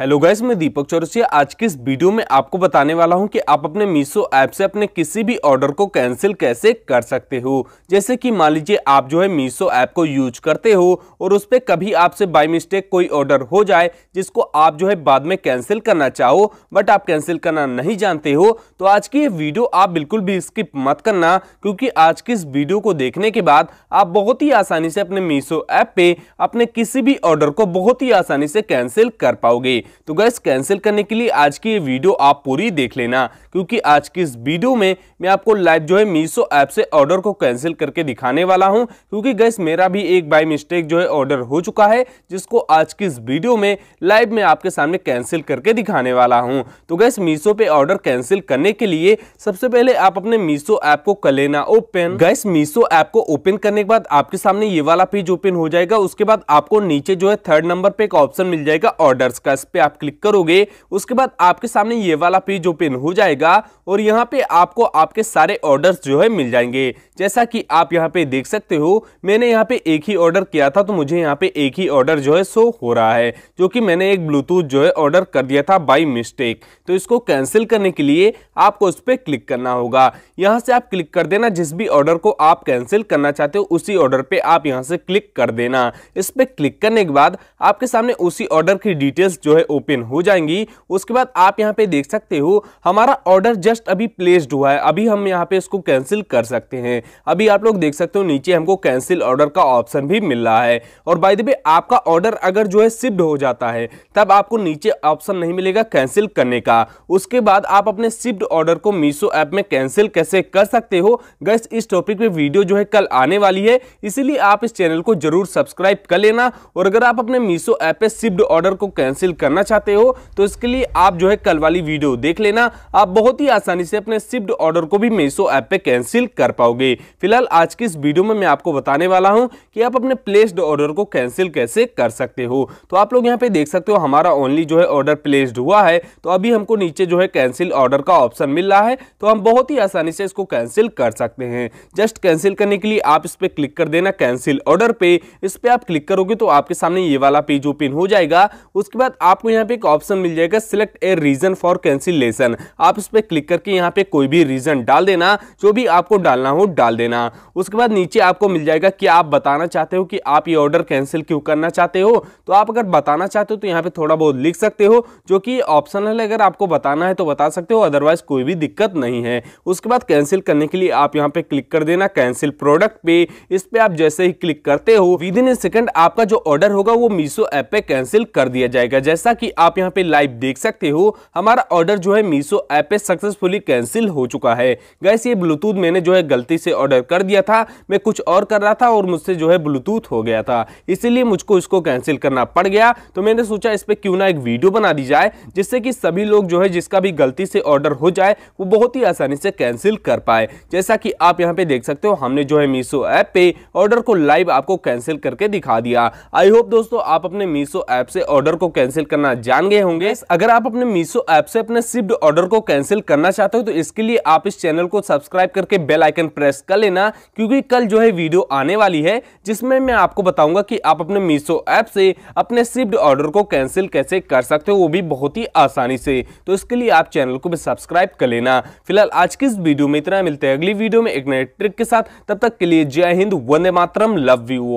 hello guys मैं दीपक चौरसिया आज के इस वीडियो में आपको बताने वाला हूं कि आप अपने मीशो ऐप से अपने किसी भी ऑर्डर को कैंसिल कैसे कर सकते हो जैसे कि मान लीजिए आप जो है मीशो ऐप को यूज करते हो और उस पर कभी आपसे बाय मिस्टेक कोई ऑर्डर हो जाए जिसको आप जो है बाद में कैंसिल करना चाहो बट आप कैंसिल करना नहीं जानते हो तो आज की ये वीडियो आप बिल्कुल भी स्किप मत करना क्योंकि आज की इस वीडियो को देखने के बाद आप बहुत ही आसानी से अपने मीशो ऐप पर अपने किसी भी ऑर्डर को बहुत ही आसानी से कैंसिल कर पाओगे तो गैस कैंसिल करने के लिए आज की ये वीडियो आप पूरी देख लेना क्योंकि आज की इस वीडियो में मैं आपको लाइव जो है मीशो ऐप से ऑर्डर को कैंसिल करके दिखाने वाला हूं क्योंकि गैस मेरा भी एक बाई मिस्टेक जो है ऑर्डर हो चुका है जिसको आज की इस वीडियो में लाइव में आपके सामने कैंसिल करके दिखाने वाला हूँ तो गैस मीशो पे ऑर्डर कैंसिल करने के लिए सबसे पहले आप अपने मीशो ऐप को कर लेना ओपन गैस मीशो ऐप को ओपन करने के बाद आपके सामने ये वाला पेज ओपन हो जाएगा उसके बाद आपको नीचे जो है थर्ड नंबर पे एक ऑप्शन मिल जाएगा ऑर्डर्स का इस पे आप क्लिक करोगे उसके बाद आपके सामने ये वाला पेज ओपन हो जाएगा और यहाँ पे आपको आपके सारे ऑर्डर्स जो है मिल जाएंगे जैसा कि आप यहाँ पे देख सकते हो मैंने यहाँ पे एक ही ऑर्डर किया था तो मुझे यहाँ पे एक ही ऑर्डर जो है शो हो रहा है जो कि मैंने एक ब्लूटूथ जो है ऑर्डर कर दिया था बाई मिस्टेक तो इसको कैंसिल करने के लिए आपको उस पर क्लिक करना होगा यहाँ से आप क्लिक कर देना जिस भी ऑर्डर को आप कैंसिल करना चाहते हो उसी ऑर्डर पे आप यहाँ से क्लिक कर देना इस पर क्लिक करने के बाद आपके सामने उसी ऑर्डर की डिटेल्स जो है ओपन हो जाएंगी उसके बाद आप यहाँ पे देख सकते हो हमारा ऑर्डर जस्ट अभी प्लेस्ड हुआ है अभी हम यहाँ पे इसको कैंसिल कर सकते हैं अभी आप लोग देख सकते हो नीचे हमको कैंसिल ऑर्डर का ऑप्शन भी मिल रहा है और बाई द आपका ऑर्डर अगर जो है शिफ्ट हो जाता है तब आपको नीचे ऑप्शन नहीं मिलेगा कैंसिल करने का उसके बाद आप अपने शिफ्ट ऑर्डर को मीशो ऐप में कैंसिल कैसे कर सकते हो गैस इस टॉपिक पे वीडियो जो है कल आने वाली है इसीलिए आप इस चैनल को जरूर सब्सक्राइब कर लेना और अगर आप अपने मीशो ऐप पे शिफ्ट ऑर्डर को कैंसिल करना करना चाहते हो तो इसके लिए आप जो है कल वाली वीडियो देख लेना आप बहुत ही आसानी से अपने शिफ्ट ऑर्डर को भी मीशो ऐप पे कैंसिल कर पाओगे फिलहाल आज की इस वीडियो में मैं आपको बताने वाला हूँ कि आप अपने प्लेस्ड ऑर्डर को कैंसिल कैसे कर सकते हो तो आप लोग यहाँ पे देख सकते हो हमारा ओनली जो है ऑर्डर प्लेस्ड हुआ है तो अभी हमको नीचे जो है कैंसिल ऑर्डर का ऑप्शन मिल रहा है तो हम बहुत ही आसानी से इसको कैंसिल कर सकते हैं जस्ट कैंसिल करने के लिए आप इस पर क्लिक कर देना कैंसिल ऑर्डर पे इस पर आप क्लिक करोगे तो आपके सामने ये वाला पेज ओपन हो जाएगा उसके बाद आप आपको यहाँ पे एक ऑप्शन मिल जाएगा select a reason for cancellation आप इस पर क्लिक करके यहाँ पे कोई भी रीजन डाल देना जो भी आपको डालना हो डाल देना उसके बाद नीचे आपको मिल जाएगा कि आप बताना चाहते हो कि आप ये ऑर्डर कैंसिल क्यों करना चाहते हो तो आप अगर बताना चाहते हो तो यहाँ पे थोड़ा बहुत लिख सकते हो जो कि ऑप्शनल है अगर आपको बताना है तो बता सकते हो अदरवाइज कोई भी दिक्कत नहीं है उसके बाद कैंसिल करने के लिए आप यहाँ पे क्लिक कर देना कैंसिल प्रोडक्ट पे इस पर आप जैसे ही क्लिक करते हो विद इन ए सेकेंड आपका जो ऑर्डर होगा वो मीशो ऐप पे कैंसिल कर दिया जाएगा जैसा जैसा कि आप यहां पे लाइव देख सकते हो हमारा ऑर्डर जो है मीशो ऐप पे सक्सेसफुली कैंसिल हो चुका है गैस ये ब्लूटूथ मैंने जो है गलती से ऑर्डर कर दिया था मैं कुछ और कर रहा था और मुझसे जो है ब्लूटूथ हो गया था इसीलिए मुझको इसको कैंसिल करना पड़ गया तो मैंने सोचा इस पर क्यों ना एक वीडियो बना दी जाए जिससे कि सभी लोग जो है जिसका भी गलती से ऑर्डर हो जाए वो बहुत ही आसानी से कैंसिल कर पाए जैसा कि आप यहाँ पे देख सकते हो हमने जो है मीशो ऐप पे ऑर्डर को लाइव आपको कैंसिल करके दिखा दिया आई होप दोस्तों आप अपने मीशो ऐप से ऑर्डर को कैंसिल कर करना जान गए होंगे अगर आप अपने मीशो ऐप से अपने शिफ्ट ऑर्डर को कैंसिल करना चाहते हो तो इसके लिए आप इस चैनल को सब्सक्राइब करके बेल आइकन प्रेस कर लेना क्योंकि कल जो है वीडियो आने वाली है जिसमें मैं आपको बताऊंगा कि आप अपने मीशो ऐप से अपने शिफ्ट ऑर्डर को कैंसिल कैसे कर सकते हो वो भी बहुत ही आसानी से तो इसके लिए आप चैनल को भी सब्सक्राइब कर लेना फिलहाल आज की इस वीडियो में इतना मिलते हैं अगली वीडियो में एक नए ट्रिक के साथ तब तक के लिए जय हिंद वंदे मातरम लव यू